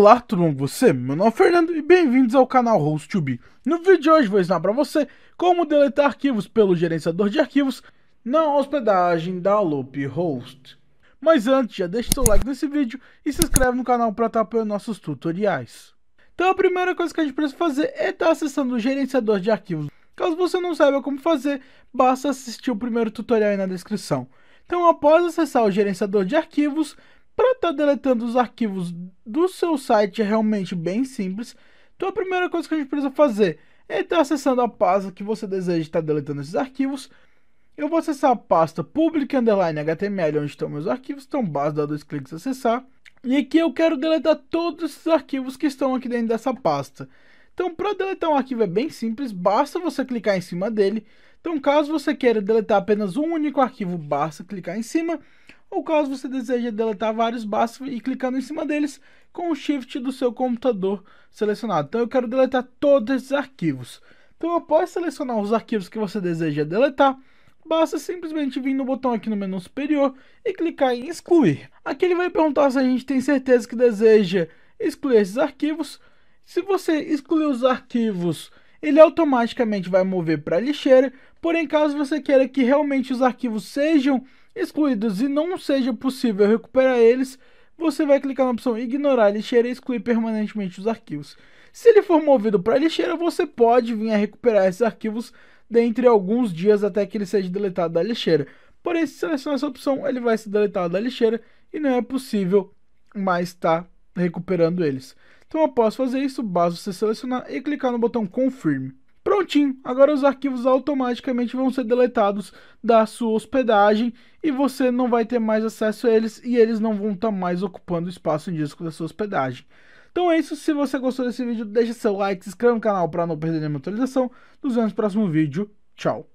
Olá, tudo bom com você? Meu nome é Fernando e bem-vindos ao canal Host2B. No vídeo de hoje vou ensinar para você como deletar arquivos pelo gerenciador de arquivos na hospedagem da Loop Host. Mas antes, já deixa seu like nesse vídeo e se inscreve no canal para estar apoiando nossos tutoriais. Então a primeira coisa que a gente precisa fazer é estar acessando o gerenciador de arquivos. Caso você não saiba como fazer, basta assistir o primeiro tutorial aí na descrição. Então após acessar o gerenciador de arquivos, para estar tá deletando os arquivos do seu site é realmente bem simples. Então a primeira coisa que a gente precisa fazer é estar acessando a pasta que você deseja estar deletando esses arquivos. Eu vou acessar a pasta public underline html onde estão meus arquivos, então basta dar dois cliques acessar. E aqui eu quero deletar todos esses arquivos que estão aqui dentro dessa pasta. Então, para deletar um arquivo é bem simples, basta você clicar em cima dele. Então, caso você queira deletar apenas um único arquivo, basta clicar em cima ou caso você deseja deletar vários, basta ir clicando em cima deles com o shift do seu computador selecionado. Então eu quero deletar todos esses arquivos. Então após selecionar os arquivos que você deseja deletar, basta simplesmente vir no botão aqui no menu superior e clicar em excluir. Aqui ele vai perguntar se a gente tem certeza que deseja excluir esses arquivos. Se você excluir os arquivos, ele automaticamente vai mover para a lixeira, porém caso você queira que realmente os arquivos sejam excluídos e não seja possível recuperar eles, você vai clicar na opção ignorar a lixeira e excluir permanentemente os arquivos. Se ele for movido para a lixeira, você pode vir a recuperar esses arquivos dentre alguns dias até que ele seja deletado da lixeira. Porém, se selecionar essa opção, ele vai ser deletado da lixeira e não é possível mais estar tá recuperando eles. Então, após fazer isso, basta você selecionar e clicar no botão Confirm. Prontinho, agora os arquivos automaticamente vão ser deletados da sua hospedagem e você não vai ter mais acesso a eles e eles não vão estar tá mais ocupando espaço em disco da sua hospedagem. Então é isso, se você gostou desse vídeo, deixa seu like, se inscreva no canal para não perder nenhuma atualização. Nos vemos no próximo vídeo, tchau!